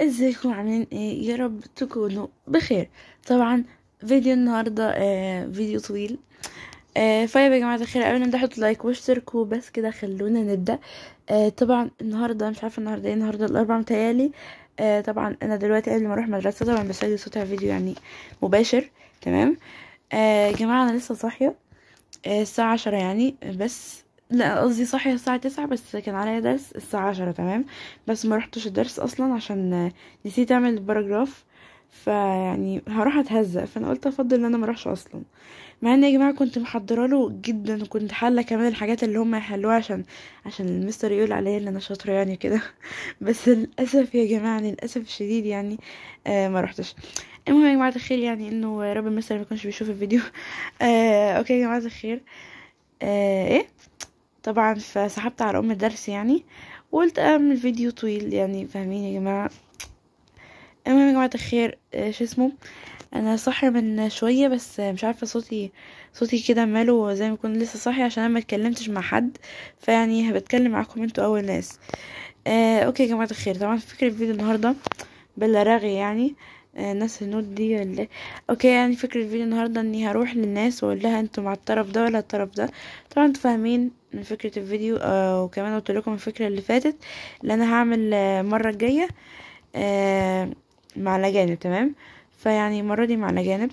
ازيكم عاملين ايه يا رب تكونوا بخير طبعا فيديو النهارده آه فيديو طويل آه فيا يا جماعه الخير قبل ما نبدا لايك واشتركوا بس كده خلونا نبدا آه طبعا النهارده مش عارفه النهارده ايه النهارده الاربعاء متهيألي آه طبعا انا دلوقتي قبل ما اروح مدرسه طبعا بسجل صوت على فيديو يعني مباشر تمام آه جماعه انا لسه صاحيه آه الساعه عشرة يعني بس لا قصدي صحي الساعة تسعة بس كان عليا درس الساعة عشرة تمام بس ما رحتش الدرس اصلا عشان نسيت اعمل الباراجراف فيعني هروح اتهزق فانا قلت افضل ان انا ما اروحش اصلا مع ان يا جماعه كنت محضره له جدا وكنت حاله كمان الحاجات اللي هم يحلوها عشان عشان المستر يقول عليا ان انا شاطره يعني كده بس للاسف يا جماعه للاسف الشديد يعني آه ما رحتش المهم يا جماعه الخير يعني انه رب المستر ما يكونش بيشوف الفيديو آه اوكي يا جماعه الخير آه ايه طبعا فسحبت على ام الدرس يعني وقلت اعمل فيديو طويل يعني فاهمين يا جماعه المهم يا جماعه الخير آه، شو اسمه انا صاحيه من شويه بس مش عارفه صوتي صوتي كده ماله زي ما يكون لسه صاحي عشان انا ما اتكلمتش مع حد فيعني هبتكلم معاكم انتوا اول ناس آه اوكي يا جماعه الخير طبعا فكره الفيديو النهارده بلا رغي يعني آه، ناس النوت دي ولا اوكي يعني فكرة الفيديو النهاردة اني هروح للناس واقول لها انتم مع الطرف ده ولا الطرف ده طبعا انتوا فاهمين من فكرة الفيديو آه وكمان قلت لكم الفكرة اللي فاتت اللي انا هعمل المرة آه، الجاية آه مع الاجانب تمام فيعني المرة دي مع الاجانب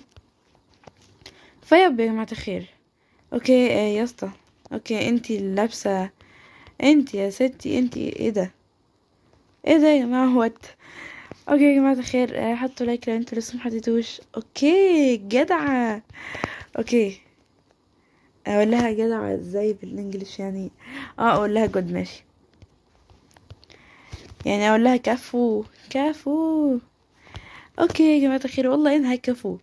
فيا يا جماعة الخير اوكي آه يا اسطى اوكي انتي لابسة انتي يا ستي انتي ايه ده ايه ده يا جماعة هو اوكي يا جماعه الخير آه، حطوا لايك لو انتوا لسه محطيتوش اوكي جدعه اوكي اقول لها جدعه ازاي بالانجلش يعني اه اقول لها جود ماشي يعني اقول لها كفو كفو اوكي يا جماعه الخير والله انها كفو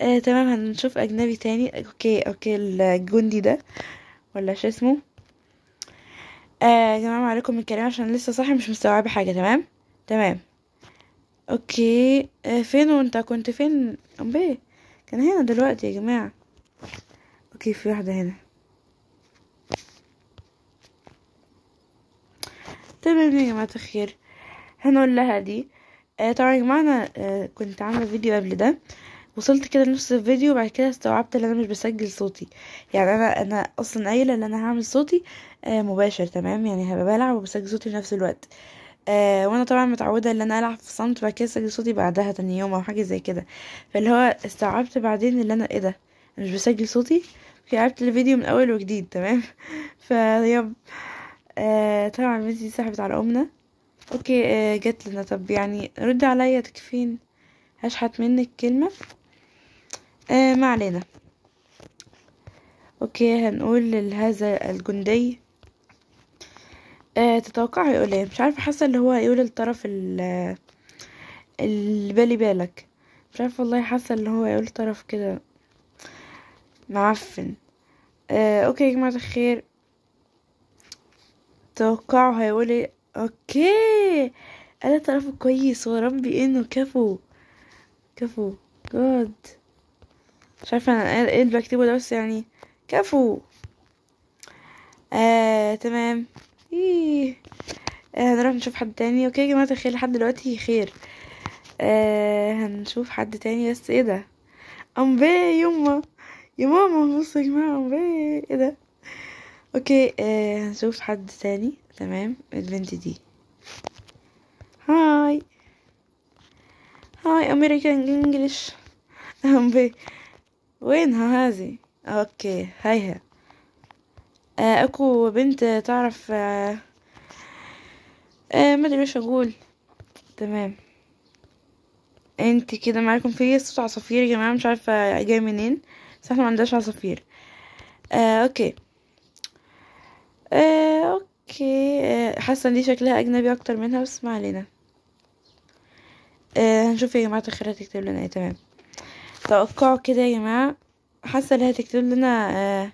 آه تمام هنشوف اجنبي تاني اوكي اوكي الجندي ده ولا شو اسمه آه يا جماعه عليكم من الكلام عشان لسه صاحي مش مستوعبه حاجه تمام تمام اوكي آه، فين وانت كنت فين امبي كان هنا دلوقتي يا جماعه اوكي في واحده هنا تمام طيب يا جماعه الخير هنقول لها دي آه طبعا يا جماعه انا آه كنت عامله فيديو قبل ده وصلت كده لنص الفيديو وبعد كده استوعبت ان انا مش بسجل صوتي يعني انا انا اصلا قايله ان انا هعمل صوتي آه مباشر تمام يعني هبقى بلعب وبسجل صوتي في نفس الوقت آه وانا طبعا متعوده ان انا العب في صمت بعد كده اسجل صوتي بعدها تاني يوم او حاجه زي كده فاللي هو استوعبت بعدين ان انا ايه ده مش بسجل صوتي عرفت الفيديو من اول وجديد تمام فيب آه طبعا بنتي سحبت على امنا اوكي آه جت لنا طب يعني رد عليا تكفين هشحت منك كلمه آه ما علينا اوكي هنقول لهذا الجندي آه تتوقع هيقول ايه مش عارفه حاسه اللي هو هيقول الطرف ال بالي بالك مش عارفه والله حاسه اللي هو هيقول طرف كده معفن آه اوكي يا جماعه الخير توقعوا هيقول ايه اوكي انا طرفه كويس ورام انه كفو كفو جود مش عارفه انا ايه اللي بكتبه ده بس يعني كفو آه، تمام ايه آه هنروح نشوف حد تاني اوكي يا جماعه الخير لحد دلوقتي خير آه هنشوف حد تاني بس ايه ده امبي يما يا ماما بصوا يا جماعه امبي ايه ده اوكي آه هنشوف حد تاني تمام البنت دي هاي هاي امريكان انجلش امبي وينها هذه اوكي هيها آه، اكو بنت تعرف آه، آه، ما ادري ايش اقول تمام انت كده معاكم في صوت عصافير يا جماعه مش عارفه جاي منين بس احنا ما عندناش عصافير آه اوكي آه اوكي آه حاسه دي شكلها اجنبي اكتر منها بس ما علينا آه هنشوف يا جماعه الخير هتكتب لنا ايه تمام توقعوا كده يا جماعه حاسه انها هتكتب لنا آه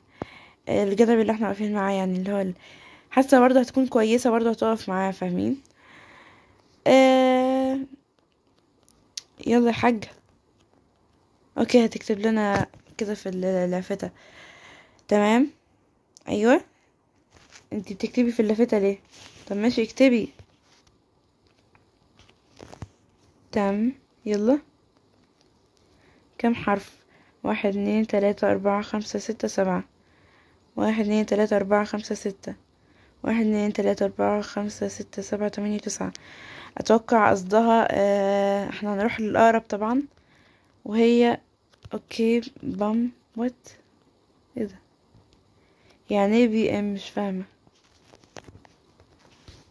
الجدب اللي احنا واقفين معاه يعني اللي هو حاسه برضه هتكون كويسه برضه هتقف معاه فاهمين آه يلا يا حاج اوكي هتكتب لنا كده في اللافته تمام ايوه انتي بتكتبي في اللافته ليه طب ماشي اكتبي تمام يلا كم حرف واحد اتنين تلاتة اربعة خمسة ستة سبعة واحد اتنين تلاتة أربعة خمسة ستة واحد اتنين تلاتة أربعة خمسة ستة سبعة تمانية تسعة أتوقع قصدها آه احنا هنروح للأقرب طبعا وهي اوكي بام وات ايه ده يعني ايه بي ام مش فاهمة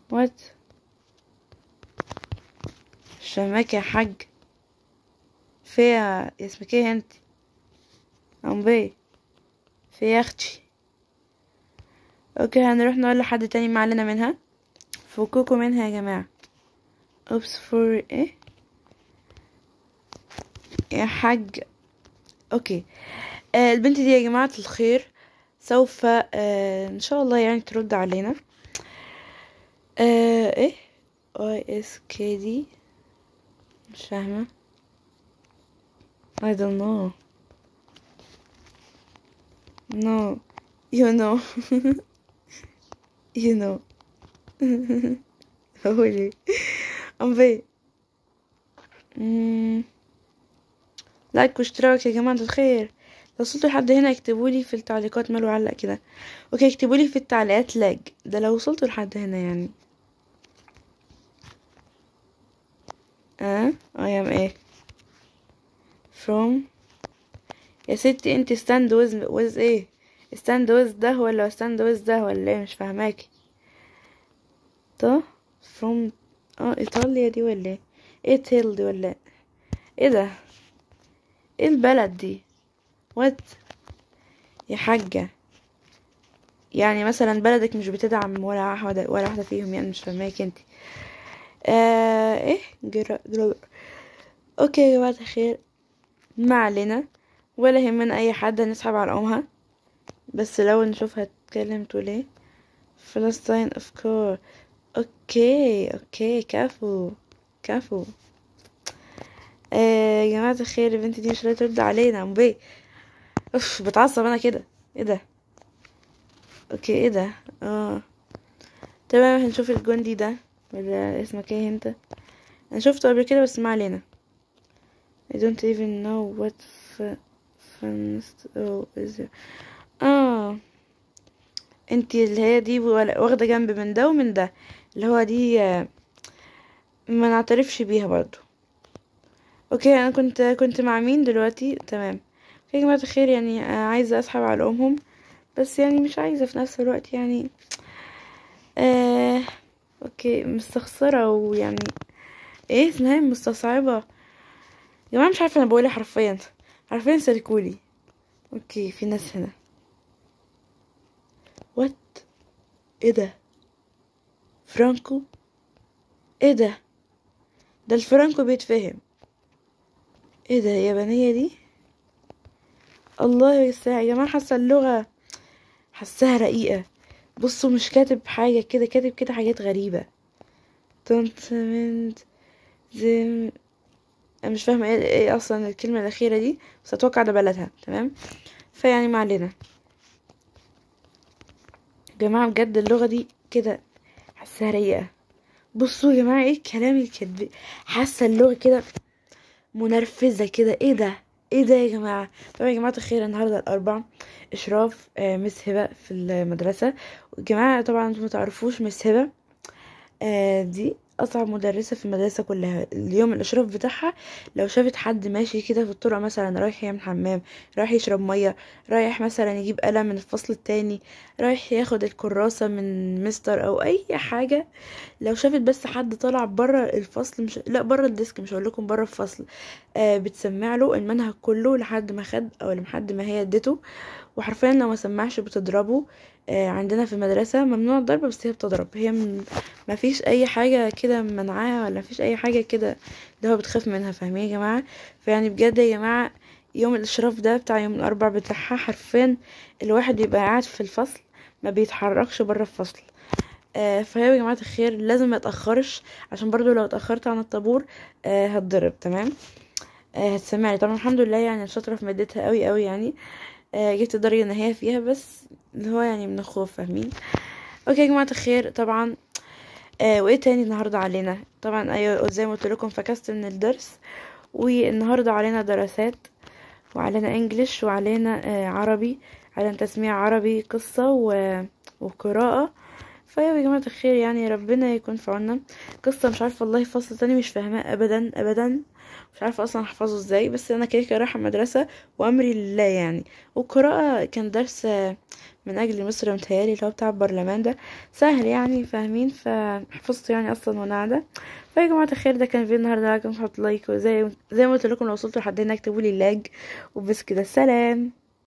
وات مش يا حاج فيا اسمك ايه انت ام بي في اختي اوكي هنروح نقول لحد تاني ما علينا منها فكوكوا منها يا جماعة اوبس فور ايه يا حاج اوكي آه البنت دي يا جماعة الخير سوف آه ان شاء الله يعني ترد علينا آه ايه اي اس كي دي مش فاهمة I don't know no you know you know. holy. En fait, لايك واشتراك يا جماعة الخير لو وصلتوا لحد هنا اكتبوا لي في التعليقات مالو علق كده اوكي اكتبوا لي في التعليقات لاج ده لو وصلتوا لحد هنا يعني اه I am ايه from يا ستي انت stand with with ايه stand ده ولا stand ده ولا ايه مش فاهماكي تو from اه ايطاليا دي ولا ايه ايتال دي ولا إيه؟, ايه ده ايه البلد دي وات يا حاجة يعني مثلا بلدك مش بتدعم ولا واحدة ولا واحدة فيهم يعني مش فاهماك انت آه ايه جرا جرا اوكي يا جماعة الخير ما علينا ولا يهمنا اي حد هنسحب على امها بس لو نشوف هتتكلم تقول ايه فلسطين اوف كور اوكي اوكي كفو كفو آه، يا جماعه الخير البنت دي مش ترد علينا ام بي اوف بتعصب انا كده ايه ده اوكي ايه ده اه تمام هنشوف الجندي ده ولا اسمك ايه انت انا شفته قبل كده بس ما علينا I don't even know what fun oh is it. اه انتي اللي هي دي واخده جنب من ده ومن ده اللي هو دي آه، ما نعترفش بيها برضو اوكي انا كنت كنت مع مين دلوقتي تمام يا جماعه الخير يعني آه، عايزه اسحب على امهم بس يعني مش عايزه في نفس الوقت يعني آه اوكي مستخسره ويعني ايه اسمها ايه؟ مستصعبه يا جماعه مش عارفه انا ايه حرفيا حرفيا سلكولي اوكي في ناس هنا وات ايه ده فرانكو ايه ده ده الفرانكو بيتفهم ايه ده يابانية دي الله يسع يا جماعة حاسة اللغة حاساها رقيقة بصوا مش كاتب حاجة كده كاتب كده حاجات غريبة تنتمنت زم انا مش فاهمة إيه-, ايه اصلا الكلمة الاخيرة دي بس اتوقع ده بلدها تمام فيعني ما علينا جماعة بجد اللغة دي كده حاسها رايقة بصوا يا جماعة ايه الكلام الكدب حاسة اللغة كده منرفزة كده ايه ده ايه ده يا جماعة طبعا يا جماعة الخير النهاردة الأربعاء إشراف آه مس هبة في المدرسة والجماعة طبعا انتوا متعرفوش مس هبة آه دي اصعب مدرسه في المدرسه كلها اليوم الاشراف بتاعها لو شافت حد ماشي كده في الطرق مثلا رايح يعمل حمام رايح يشرب ميه رايح مثلا يجيب قلم من الفصل التاني رايح ياخد الكراسه من مستر او اي حاجه لو شافت بس حد طالع بره الفصل مش لا بره الديسك مش هقول لكم بره الفصل آه بتسمع له المنهج كله لحد ما خد او لحد ما هي ادته وحرفيا لو ما سمعش بتضربه آه، عندنا في المدرسة ممنوع الضرب بس هي بتضرب هي ما فيش اي حاجة كده منعاها ولا فيش اي حاجة كده ده هو بتخاف منها فاهمين يا جماعة فيعني بجد يا جماعة يوم الاشراف ده بتاع يوم الاربع بتاعها حرفيا الواحد يبقى قاعد في الفصل ما بيتحركش بره الفصل آه فهي يا جماعة الخير لازم ما تأخرش عشان برضو لو اتأخرت عن الطابور آه هتضرب تمام آه هتسمعني طبعا الحمد لله يعني شاطرة في مادتها قوي قوي يعني آه، جبت الدرجة النهائية فيها بس اللي هو يعني من الخوف فاهمين اوكي يا جماعة الخير طبعا آه، وايه تاني النهاردة علينا طبعا ايوه زي ما قلت لكم فكست من الدرس والنهاردة علينا دراسات وعلينا انجليش وعلينا آه، عربي علينا تسميع عربي قصة و... وقراءة فيا يا جماعة الخير يعني ربنا يكون في عوننا قصة مش عارفة والله فصل تاني مش فاهماه ابدا ابدا مش عارفه اصلا احفظه ازاي بس انا كده كده رايحه المدرسه وامري لله يعني والقراءه كان درس من اجل مصر متهيالي اللي هو بتاع البرلمان ده سهل يعني فاهمين فحفظته يعني اصلا وانا قاعده فيا جماعه الخير ده كان فيديو النهارده عجبكم لايك وزي زي ما قلت لكم لو وصلتوا لحد هنا اكتبوا لي لاج وبس كده سلام